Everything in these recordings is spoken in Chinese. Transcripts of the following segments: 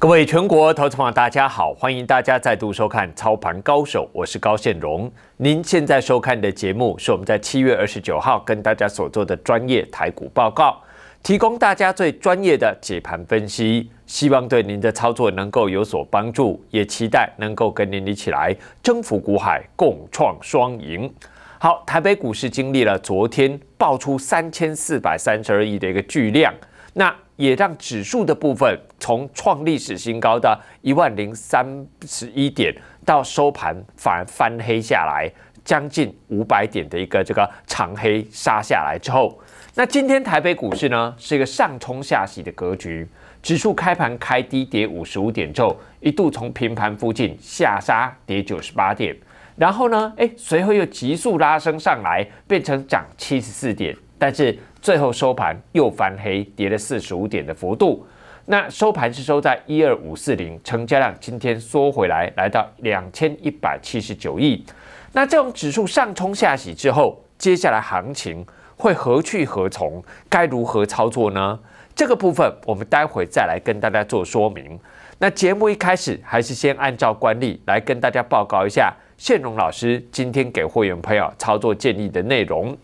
各位全国投资朋友，大家好！欢迎大家再度收看《操盘高手》，我是高现荣。您现在收看的节目是我们在七月二十九号跟大家所做的专业台股报告，提供大家最专业的解盘分析，希望对您的操作能够有所帮助，也期待能够跟您一起来征服股海，共创双赢。好，台北股市经历了昨天爆出三千四百三十二亿的一个巨量，那也让指数的部分。从创历史新高的一万零三十一点，到收盘反而翻黑下来，将近五百点的一个这个长黑杀下来之后，那今天台北股市呢是一个上冲下洗的格局，指数开盘开低跌五十五点之后，一度从平盘附近下杀跌九十八点，然后呢，哎随后又急速拉升上来，变成涨七十四点，但是最后收盘又翻黑跌了四十五点的幅度。那收盘是收在一二五四零，成交量今天缩回来，来到两千一百七十九亿。那这种指数上冲下洗之后，接下来行情会何去何从？该如何操作呢？这个部分我们待会再来跟大家做说明。那节目一开始还是先按照惯例来跟大家报告一下。谢荣老师今天给会员朋友操作建议的内容。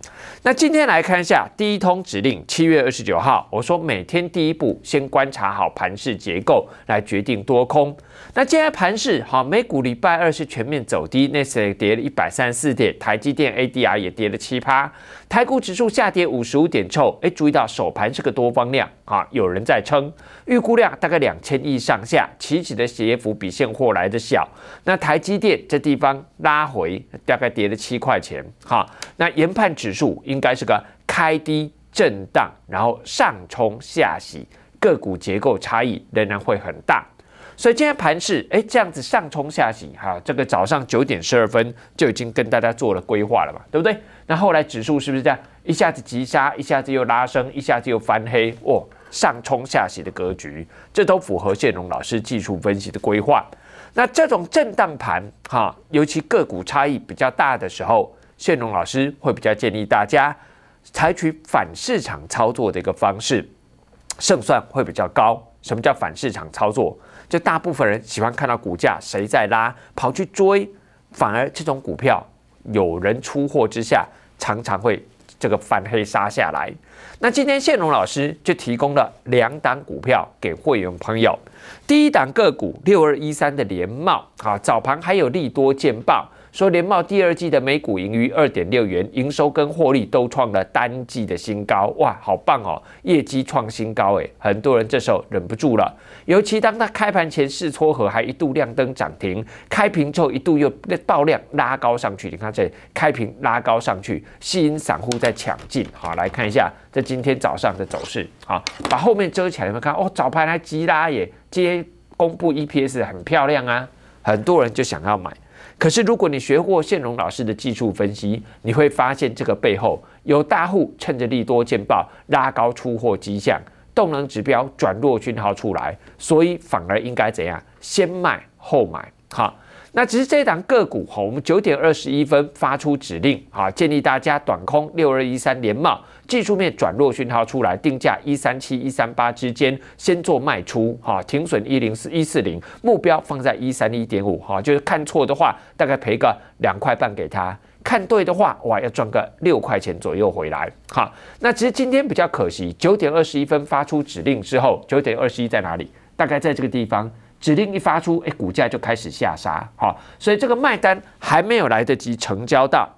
那今天来看一下第一通指令，七月二十九号，我说每天第一步先观察好盘市结构来决定多空。那今天盘市好，美股礼拜二是全面走低，那斯跌了一百三十四点，台积电 ADR 也跌了七趴，台股指数下跌五十五点，臭。哎，注意到首盘是个多方量啊，有人在撑，预估量大概两千亿上下，期指的跌幅比现货来的小。那台积电这地方。拉回大概跌了七块钱，哈，那研判指数应该是个开低震荡，然后上冲下洗，个股结构差异仍然会很大，所以今天盘市哎这样子上冲下洗，哈，这个早上九点十二分就已经跟大家做了规划了嘛，对不对？那后来指数是不是这样一下子急杀，一下子又拉升，一下子又翻黑，哦，上冲下洗的格局，这都符合谢龙老师技术分析的规划。那这种震荡盘，哈，尤其个股差异比较大的时候，谢龙老师会比较建议大家采取反市场操作的一个方式，胜算会比较高。什么叫反市场操作？就大部分人喜欢看到股价谁在拉，跑去追，反而这种股票有人出货之下，常常会。这个反黑杀下来，那今天谢龙老师就提供了两档股票给会员朋友。第一档个股六二一三的联茂，啊，早盘还有利多见报。说联茂第二季的每股盈余二点六元，营收跟获利都创了单季的新高，哇，好棒哦！业绩创新高诶，很多人这时候忍不住了，尤其当它开盘前试撮合还一度亮灯涨停，开屏后一度又爆量拉高上去，你看这开屏拉高上去，吸引散户在抢进。好，来看一下这今天早上的走势，好，把后面遮起来，你们看，哦，早盘还急拉也，天公布 EPS 很漂亮啊，很多人就想要买。可是，如果你学过宪荣老师的技术分析，你会发现这个背后有大户趁着利多见报拉高出货迹象，动能指标转弱讯号出来，所以反而应该怎样？先卖后买，好。那其实这一档个股哈，我们九点二十一分发出指令哈，建议大家短空六二一三连帽，技术面转弱讯号出来，定价一三七一三八之间先做卖出哈，停损一零四一四零，目标放在一三一点五哈，就是看错的话大概赔个两块半给他，看对的话哇要赚个六块钱左右回来哈。那其实今天比较可惜，九点二十一分发出指令之后，九点二十一在哪里？大概在这个地方。指令一发出，哎，股价就开始下杀，好，所以这个卖单还没有来得及成交到，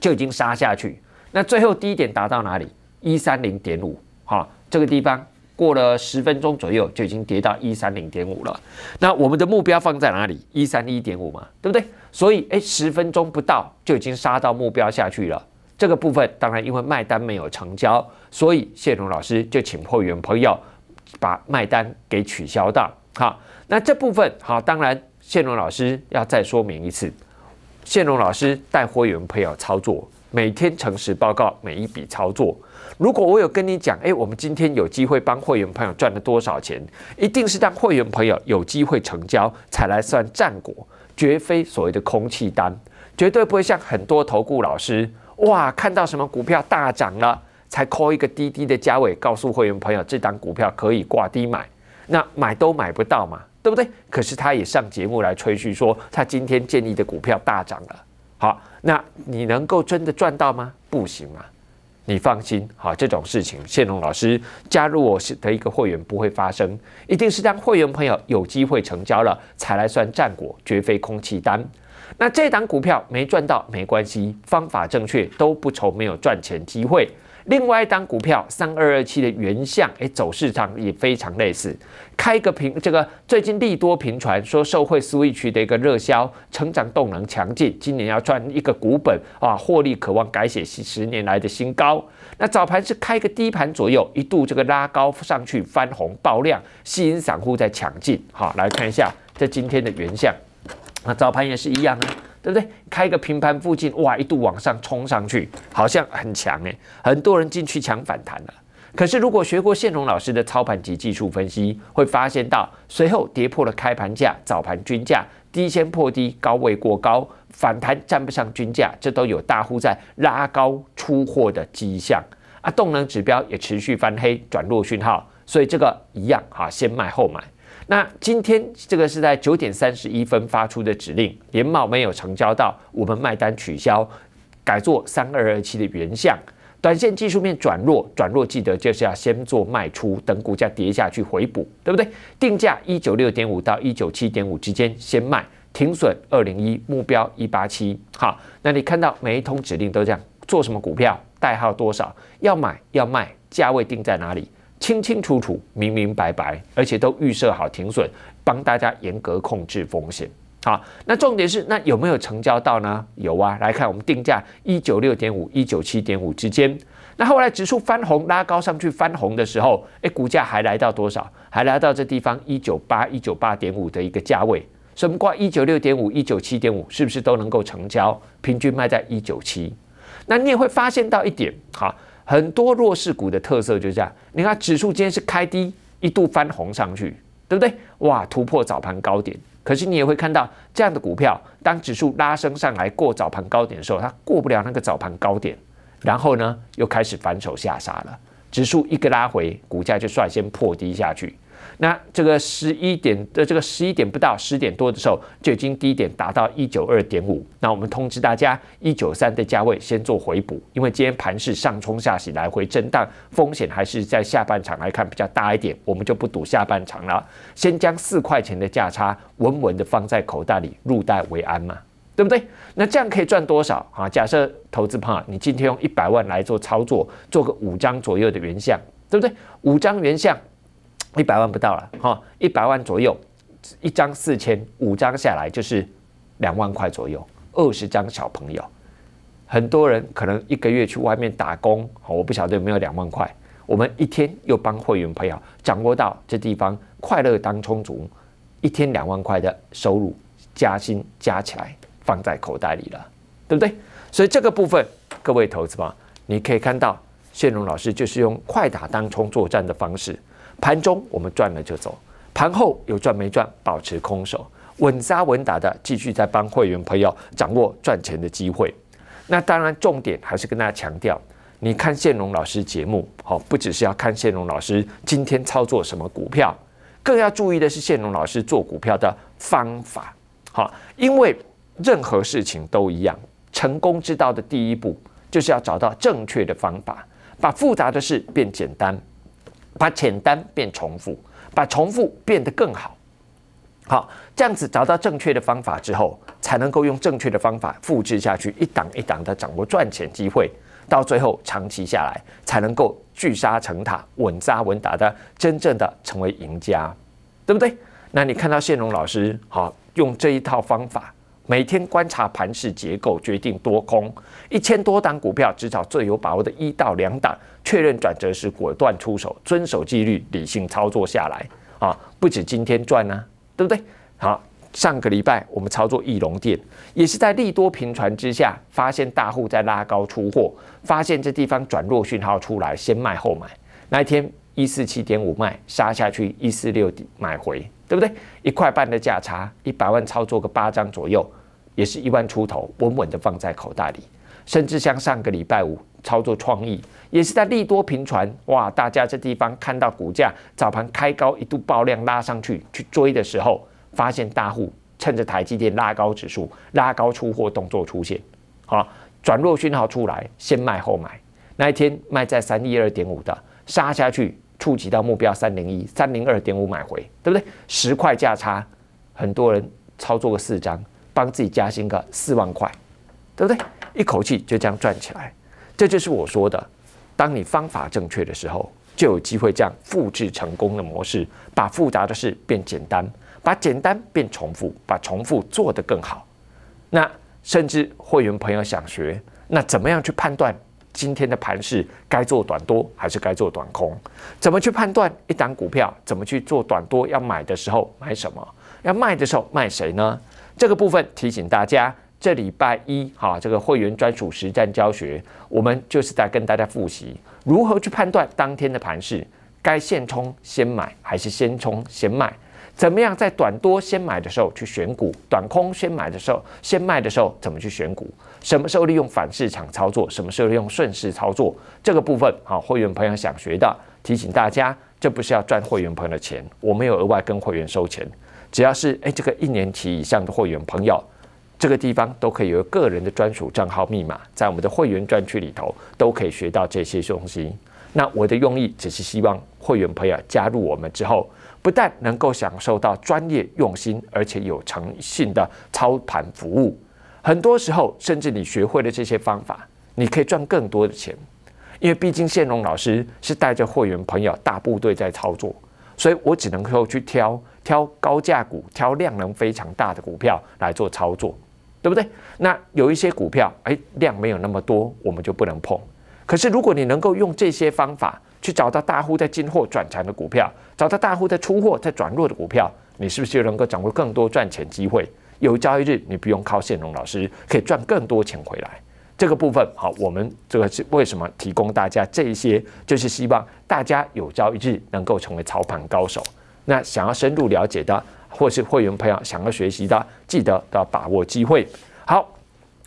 就已经杀下去。那最后低点达到哪里？一三零点五，好，这个地方过了十分钟左右，就已经跌到一三零点五了。那我们的目标放在哪里？一三一点五嘛，对不对？所以，哎，十分钟不到就已经杀到目标下去了。这个部分当然因为卖单没有成交，所以谢龙老师就请会员朋友把卖单给取消到，好。那这部分好，当然，线龙老师要再说明一次，线龙老师带会员朋友操作，每天诚实报告每一笔操作。如果我有跟你讲，哎，我们今天有机会帮会员朋友赚了多少钱，一定是让会员朋友有机会成交才来算战果，绝非所谓的空气单，绝对不会像很多投顾老师，哇，看到什么股票大涨了，才 call 一个滴滴的价位，告诉会员朋友这单股票可以挂低买，那买都买不到嘛。对不对？可是他也上节目来吹嘘说，他今天建立的股票大涨了。好，那你能够真的赚到吗？不行啊！你放心，好这种事情，谢龙老师加入我的一个会员不会发生，一定是当会员朋友有机会成交了才来算战果，绝非空气单。那这档股票没赚到没关系，方法正确都不愁没有赚钱机会。另外一单股票三二二七的原相，哎，走势上也非常类似。开个平，这个最近利多频传，说受惠 Switch 的一个热销，成长动能强劲，今年要赚一个股本啊，获利渴望改写十十年来的新高。那早盘是开个低盘左右，一度这个拉高上去翻红爆量，吸引散户在抢进。好，来看一下这今天的原相，那早盘也是一样。对不对？开个平盘附近，哇，一度往上冲上去，好像很强哎，很多人进去抢反弹了。可是如果学过谢荣老师的操盘及技术分析，会发现到随后跌破了开盘价、早盘均价，低先破低，高位过高，反弹站不上均价，这都有大户在拉高出货的迹象啊。动能指标也持续翻黑，转弱讯号，所以这个一样哈，先卖后买。那今天这个是在九点三十一分发出的指令，连帽没有成交到，我们卖单取消，改做三二二七的原项。短线技术面转弱，转弱记得就是要先做卖出，等股价跌下去回补，对不对？定价一九六点五到一九七点五之间，先卖，停损二零一，目标一八七。好，那你看到每一通指令都这样，做什么股票，代号多少，要买要卖，价位定在哪里？清清楚楚、明明白白，而且都预设好停损，帮大家严格控制风险。好，那重点是，那有没有成交到呢？有啊，来看我们定价一九六点五、一九七点五之间。那后来指数翻红拉高上去，翻红的时候，哎，股价还来到多少？还来到这地方一九八、一九八点五的一个价位。所以，我们挂一九六点五、一九七点五，是不是都能够成交？平均卖在一九七。那你也会发现到一点，好。很多弱势股的特色就是这样，你看指数今天是开低，一度翻红上去，对不对？哇，突破早盘高点。可是你也会看到，这样的股票，当指数拉升上来过早盘高点的时候，它过不了那个早盘高点，然后呢，又开始反手下杀了。指数一个拉回，股价就率先破低下去。那这个十一点的这个十一点不到十点多的时候，就已经低点达到一九二点五。那我们通知大家，一九三的价位先做回补，因为今天盘市上冲下洗来回震荡，风险还是在下半场来看比较大一点，我们就不赌下半场了，先将四块钱的价差稳稳的放在口袋里，入袋为安嘛，对不对？那这样可以赚多少啊？假设投资友，你今天用一百万来做操作，做个五张左右的原像，对不对？五张原像一百万不到了，哈，一百万左右，一张四千，五张下来就是两万块左右。二十张小朋友，很多人可能一个月去外面打工，好，我不晓得有没有两万块。我们一天又帮会员朋友掌握到这地方，快乐当充足，一天两万块的收入加薪加起来放在口袋里了，对不对？所以这个部分，各位投资嘛，你可以看到，谢荣老师就是用快打当冲作战的方式。盘中我们赚了就走，盘后有赚没赚保持空手，稳扎稳打的继续在帮会员朋友掌握赚钱的机会。那当然重点还是跟大家强调，你看谢荣老师节目，好，不只是要看谢荣老师今天操作什么股票，更要注意的是谢荣老师做股票的方法，好，因为任何事情都一样，成功之道的第一步就是要找到正确的方法，把复杂的事变简单。把简单变重复，把重复变得更好，好，这样子找到正确的方法之后，才能够用正确的方法复制下去，一档一档的掌握赚钱机会，到最后长期下来，才能够聚沙成塔，稳扎稳打的真正的成为赢家，对不对？那你看到谢龙老师好用这一套方法。每天观察盘势结构，决定多空。一千多档股票，只找最有把握的一到两档，确认转折时果断出手，遵守纪律，理性操作下来，啊，不止今天赚呢，对不对？好，上个礼拜我们操作翼龙店，也是在利多频传之下，发现大户在拉高出货，发现这地方转弱讯号出来，先卖后买。那一天一四七点五卖，杀下去一四六买回，对不对？一块半的价差，一百万操作个八张左右。也是一万出头，稳稳的放在口袋里。甚至像上个礼拜五操作创意，也是在利多平传哇，大家这地方看到股价早盘开高，一度爆量拉上去，去追的时候，发现大户趁着台积电拉高指数，拉高出货动作出现，好转弱讯号出来，先卖后买。那一天卖在三一二点五的杀下去，触及到目标三零一、三零二点五买回，对不对？十块价差，很多人操作个四张。帮自己加薪个四万块，对不对？一口气就这样赚起来，这就是我说的，当你方法正确的时候，就有机会这样复制成功的模式，把复杂的事变简单，把简单变重复，把重复做得更好。那甚至会员朋友想学，那怎么样去判断今天的盘势该做短多还是该做短空？怎么去判断一档股票？怎么去做短多？要买的时候买什么？要卖的时候卖谁呢？这个部分提醒大家，这礼拜一哈，这个会员专属实战教学，我们就是在跟大家复习如何去判断当天的盘势，该现冲先买还是先冲先卖，怎么样在短多先买的时候去选股，短空先买的时候、先卖的时候怎么去选股，什么时候利用反市场操作，什么时候利用顺势操作，这个部分哈，会员朋友想学的，提醒大家，这不是要赚会员朋友的钱，我没有额外跟会员收钱。只要是哎，这个一年期以上的会员朋友，这个地方都可以有个人的专属账号密码，在我们的会员专区里头都可以学到这些东西。那我的用意只是希望会员朋友加入我们之后，不但能够享受到专业用心，而且有诚信的操盘服务。很多时候，甚至你学会了这些方法，你可以赚更多的钱，因为毕竟谢龙老师是带着会员朋友大部队在操作。所以我只能够去挑挑高价股，挑量能非常大的股票来做操作，对不对？那有一些股票，哎，量没有那么多，我们就不能碰。可是如果你能够用这些方法去找到大户在进货转强的股票，找到大户在出货在转弱的股票，你是不是就能够掌握更多赚钱机会？有交易日你不用靠谢龙老师，可以赚更多钱回来。这个部分好，我们这个是为什么提供大家这些，就是希望大家有朝一日能够成为操盘高手。那想要深入了解的，或是会员朋友想要学习的，记得要把握机会。好，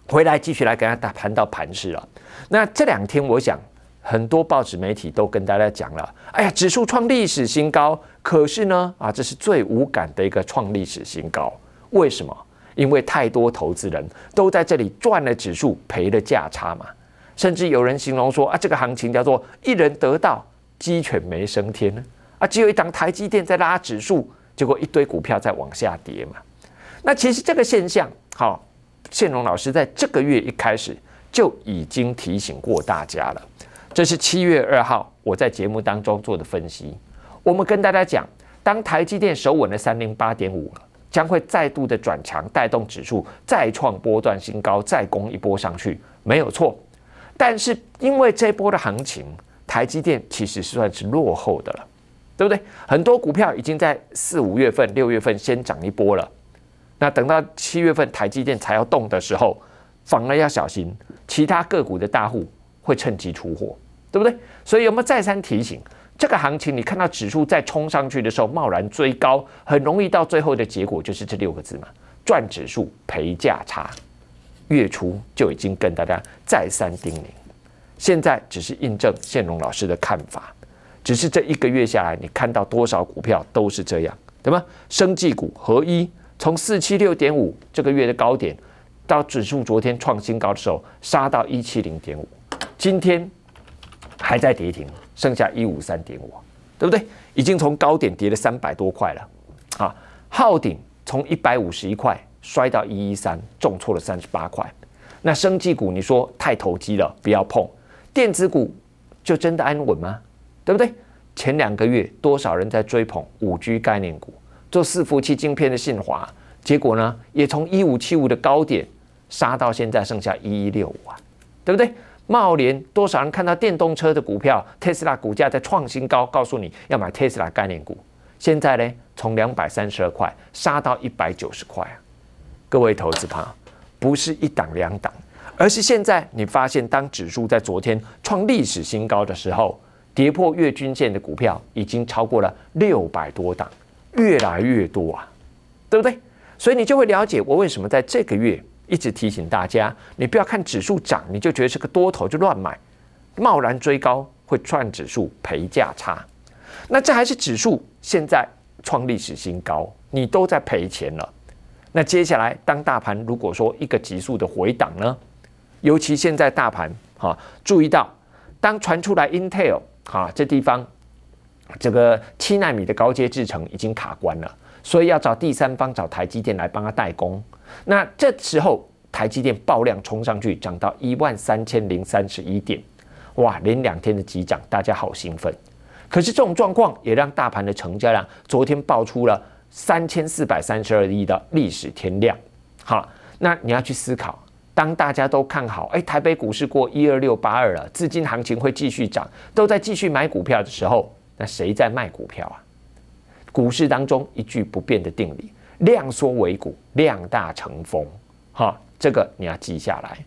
回来继续来跟大家谈到盘势了。那这两天，我想很多报纸媒体都跟大家讲了，哎呀，指数创历史新高，可是呢，啊，这是最无感的一个创历史新高，为什么？因为太多投资人都在这里赚了指数赔了价差嘛，甚至有人形容说啊，这个行情叫做一人得道鸡犬没升天呢啊，只有一张台积电在拉指数，结果一堆股票在往下跌嘛。那其实这个现象，好，宪荣老师在这个月一开始就已经提醒过大家了，这是七月二号我在节目当中做的分析，我们跟大家讲，当台积电守稳了三零八点五了。将会再度的转强，带动指数再创波段新高，再攻一波上去，没有错。但是因为这波的行情，台积电其实是算是落后的了，对不对？很多股票已经在四五月份、六月份先涨一波了，那等到七月份台积电才要动的时候，反而要小心，其他个股的大户会趁机出货，对不对？所以有没有再三提醒？这个行情，你看到指数在冲上去的时候，贸然追高，很容易到最后的结果就是这六个字嘛：赚指数赔价差。月初就已经跟大家再三叮咛，现在只是印证宪荣老师的看法。只是这一个月下来，你看到多少股票都是这样，对吗？生技股合一，从四七六点五这个月的高点，到指数昨天创新高的时候杀到一七零点五，今天还在跌停。剩下一五三点五，对不对？已经从高点跌了三百多块了。啊，浩鼎从一百五十一块摔到一一三，重挫了三十八块。那生技股你说太投机了，不要碰。电子股就真的安稳吗？对不对？前两个月多少人在追捧五 G 概念股，做四服器晶片的信华，结果呢，也从一五七五的高点杀到现在剩下一一六五啊，对不对？茂联多少人看到电动车的股票？特斯拉股价在创新高，告诉你要买特斯拉概念股。现在呢，从两百三十二块杀到一百九十块啊！各位投资朋友，不是一档两档，而是现在你发现，当指数在昨天创历史新高的时候，跌破月均线的股票已经超过了六百多档，越来越多啊，对不对？所以你就会了解我为什么在这个月。一直提醒大家，你不要看指数涨，你就觉得是个多头就乱买，贸然追高会赚指数赔价差。那这还是指数现在创历史新高，你都在赔钱了。那接下来，当大盘如果说一个急速的回档呢？尤其现在大盘啊，注意到当传出来 Intel 啊这地方，这个七纳米的高阶制程已经卡关了，所以要找第三方找台积电来帮他代工。那这时候，台积电爆量冲上去，涨到一万三千零三十一点，哇，连两天的急涨，大家好兴奋。可是这种状况也让大盘的成交量昨天爆出了三千四百三十二亿的历史天量。好，那你要去思考，当大家都看好，哎，台北股市过一二六八二了，资金行情会继续涨，都在继续买股票的时候，那谁在卖股票啊？股市当中一句不变的定理。量缩尾股，量大成风，哈，这个你要记下来。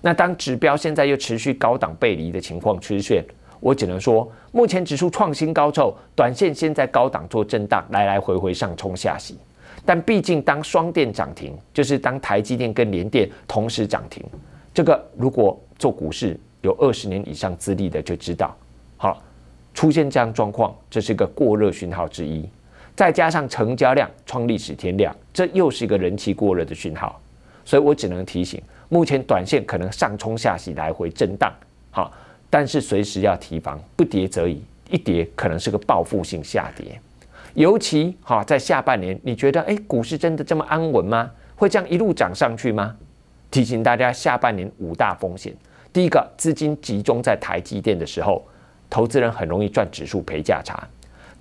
那当指标现在又持续高档背离的情况出现，我只能说，目前指数创新高之后，短线现在高档做震荡，来来回回上冲下行。但毕竟当双电涨停，就是当台积电跟联电同时涨停，这个如果做股市有二十年以上资历的就知道，好，出现这样状况，这是一个过热讯号之一。再加上成交量创历史天量，这又是一个人气过热的讯号，所以我只能提醒，目前短线可能上冲下洗来回震荡，好，但是随时要提防，不跌则已，一跌可能是个报复性下跌，尤其哈，在下半年，你觉得哎，股市真的这么安稳吗？会这样一路涨上去吗？提醒大家下半年五大风险，第一个，资金集中在台积电的时候，投资人很容易赚指数赔价差，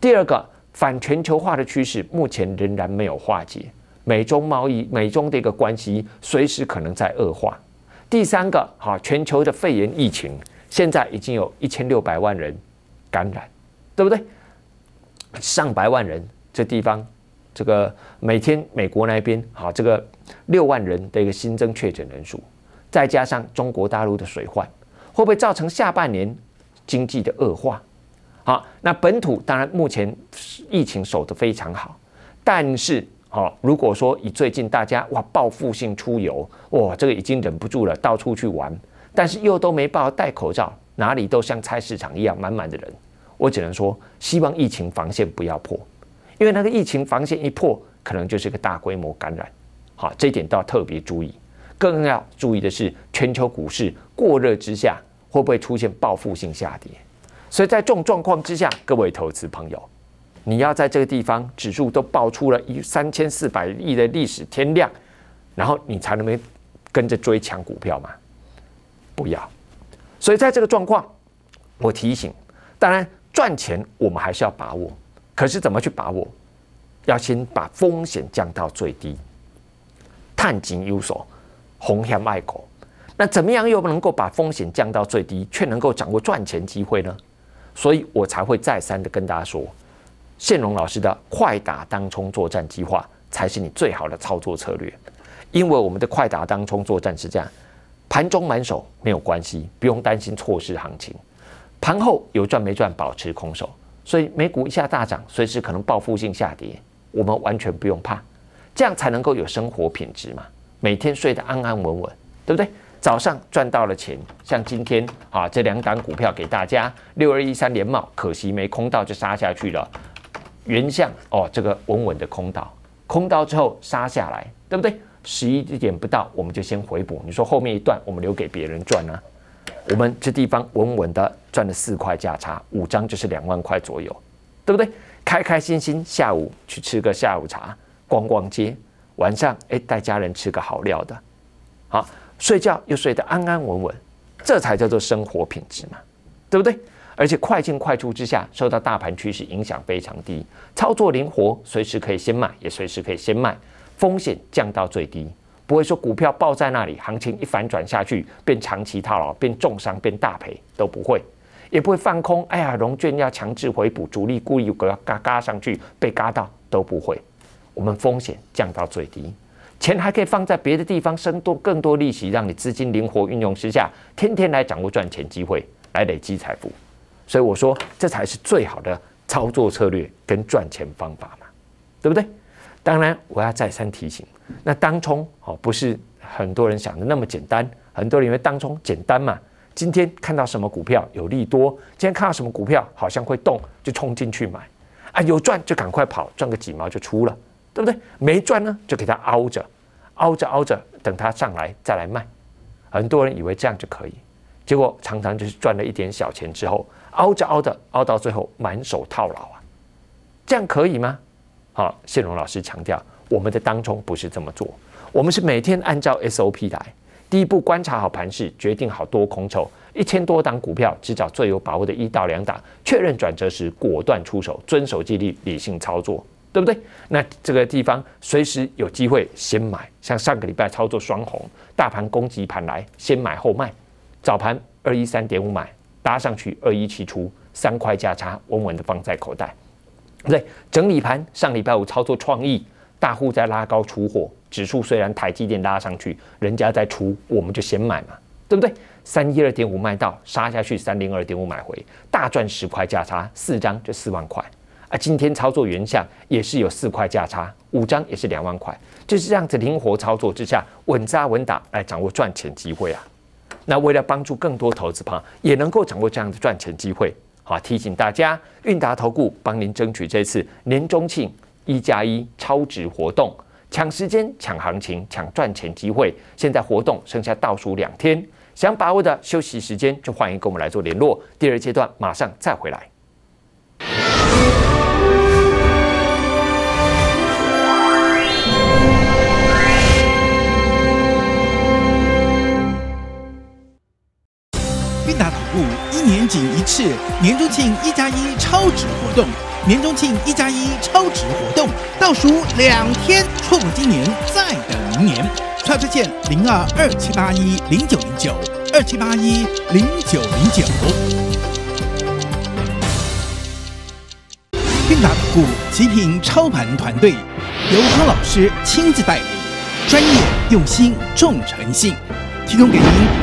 第二个。反全球化的趋势目前仍然没有化解，美中贸易、美中的一个关系随时可能在恶化。第三个，哈，全球的肺炎疫情现在已经有一千六百万人感染，对不对？上百万人这地方，这个每天美国那边，哈，这个六万人的一个新增确诊人数，再加上中国大陆的水患，会不会造成下半年经济的恶化？好，那本土当然目前疫情守得非常好，但是好，如果说以最近大家哇报复性出游哇，这个已经忍不住了，到处去玩，但是又都没法戴口罩，哪里都像菜市场一样满满的人，我只能说希望疫情防线不要破，因为那个疫情防线一破，可能就是个大规模感染，好，这点都要特别注意，更要注意的是全球股市过热之下，会不会出现报复性下跌？所以在这种状况之下，各位投资朋友，你要在这个地方指数都爆出了一三千四百亿的历史天量，然后你才能够跟着追抢股票吗？不要。所以在这个状况，我提醒，当然赚钱我们还是要把握，可是怎么去把握？要先把风险降到最低，探井有所，红先爱狗。那怎么样又能够把风险降到最低，却能够掌握赚钱机会呢？所以我才会再三的跟大家说，宪荣老师的快打当冲作战计划才是你最好的操作策略。因为我们的快打当冲作战是这样：盘中满手没有关系，不用担心错失行情；盘后有赚没赚，保持空手。所以美股一下大涨，随时可能报复性下跌，我们完全不用怕。这样才能够有生活品质嘛？每天睡得安安稳稳，对不对？早上赚到了钱，像今天啊，这两档股票给大家六二一三连帽，可惜没空到就杀下去了。原相哦，这个稳稳的空到，空到之后杀下来，对不对？十一点不到我们就先回补。你说后面一段我们留给别人赚啊？我们这地方稳稳的赚了四块价差，五张就是两万块左右，对不对？开开心心下午去吃个下午茶，逛逛街，晚上哎带家人吃个好料的，好。睡觉又睡得安安稳稳，这才叫做生活品质嘛，对不对？而且快进快出之下，受到大盘趋势影响非常低，操作灵活，随时可以先买，也随时可以先卖，风险降到最低，不会说股票爆在那里，行情一反转下去变长期套牢，变重伤，变大赔都不会，也不会放空。哎呀，融券要强制回补，主力故意给它嘎嘎上去，被嘎到都不会，我们风险降到最低。钱还可以放在别的地方生多更多利息，让你资金灵活运用之下，天天来掌握赚钱机会，来累积财富。所以我说这才是最好的操作策略跟赚钱方法嘛，对不对？当然，我要再三提醒，那当冲哦，不是很多人想的那么简单。很多人以为当冲简单嘛，今天看到什么股票有利多，今天看到什么股票好像会动，就冲进去买啊，有赚就赶快跑，赚个几毛就出了，对不对？没赚呢，就给它熬着。凹着凹着，等它上来再来卖，很多人以为这样就可以，结果常常就是赚了一点小钱之后，凹着凹着，凹到最后满手套牢啊，这样可以吗？啊，谢龙老师强调，我们的当中不是这么做，我们是每天按照 SOP 来，第一步观察好盘势，决定好多空筹，一千多档股票只找最有把握的一到两档，确认转折时果断出手，遵守纪律，理性操作。对不对？那这个地方随时有机会先买，像上个礼拜操作双红，大盘攻击盘来，先买后卖。早盘二一三点五买，搭上去二一七出，三块价差稳稳的放在口袋。对，整理盘上礼拜五操作创意，大户在拉高出货，指数虽然台积电拉上去，人家在出，我们就先买嘛，对不对？三一二点五卖到杀下去三零二点五买回，大赚十块价差，四张就四万块。那今天操作原价也是有四块价差，五张也是两万块，就是这样子灵活操作之下，稳扎稳打来掌握赚钱机会啊。那为了帮助更多投资朋友也能够掌握这样的赚钱机会，好提醒大家，运达投顾帮您争取这次年终庆一加一超值活动，抢时间、抢行情、抢赚钱机会。现在活动剩下倒数两天，想把握的休息时间就欢迎跟我们来做联络。第二阶段马上再回来。仅一次年终庆一加一超值活动，年终庆一加一超值活动，倒数两天，错过今年再等明年。川财线零二二七八一零九零九二七八一零九零九，达打股极品操盘团队，由康老师亲自带领，专业用心重诚信，提供给您。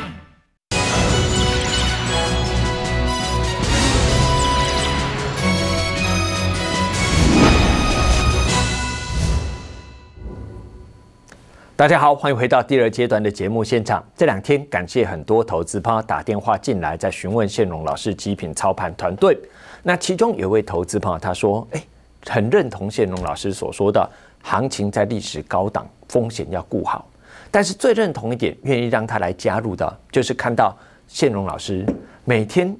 大家好，欢迎回到第二阶段的节目现场。这两天，感谢很多投资朋友打电话进来，在询问谢荣老师极品操盘团队。那其中有位投资朋友，他说：“哎，很认同谢荣老师所说的，行情在历史高档，风险要顾好。但是最认同一点，愿意让他来加入的，就是看到谢荣老师每天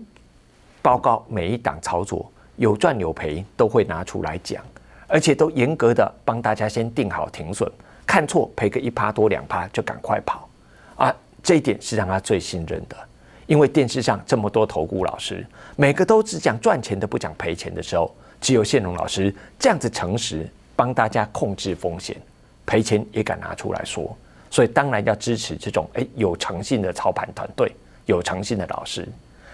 报告每一档操作，有赚有赔都会拿出来讲，而且都严格的帮大家先定好停损。”看错赔个一趴多两趴就赶快跑，啊，这一点是让他最信任的，因为电视上这么多投顾老师，每个都只讲赚钱，的不讲赔钱的时候，只有谢龙老师这样子诚实，帮大家控制风险，赔钱也敢拿出来说，所以当然要支持这种哎有诚信的操盘团队，有诚信的老师。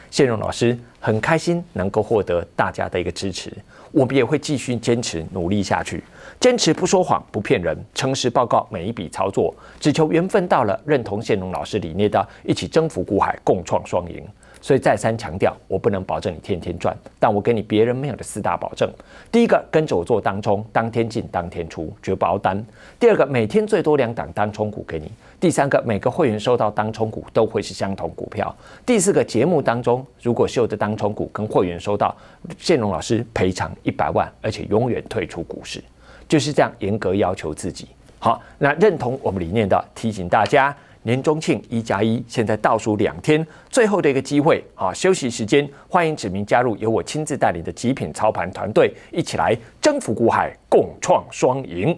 谢荣老师很开心能够获得大家的一个支持，我们也会继续坚持努力下去，坚持不说谎不骗人，诚实报告每一笔操作，只求缘分到了认同谢荣老师理念的，一起征服股海，共创双赢。所以再三强调，我不能保证你天天赚，但我给你别人没有的四大保证：第一个，跟着我做当中，当天进当天出，绝不熬单；第二个，每天最多两档当冲股给你；第三个，每个会员收到当冲股都会是相同股票；第四个，节目当中如果秀的当冲股跟会员收到，建龙老师赔偿一百万，而且永远退出股市。就是这样严格要求自己。好，那认同我们理念的，提醒大家。年中庆一加一，现在倒数两天，最后的一个机会啊！休息时间，欢迎指名加入由我亲自带领的极品操盘团队，一起来征服股海，共创双赢。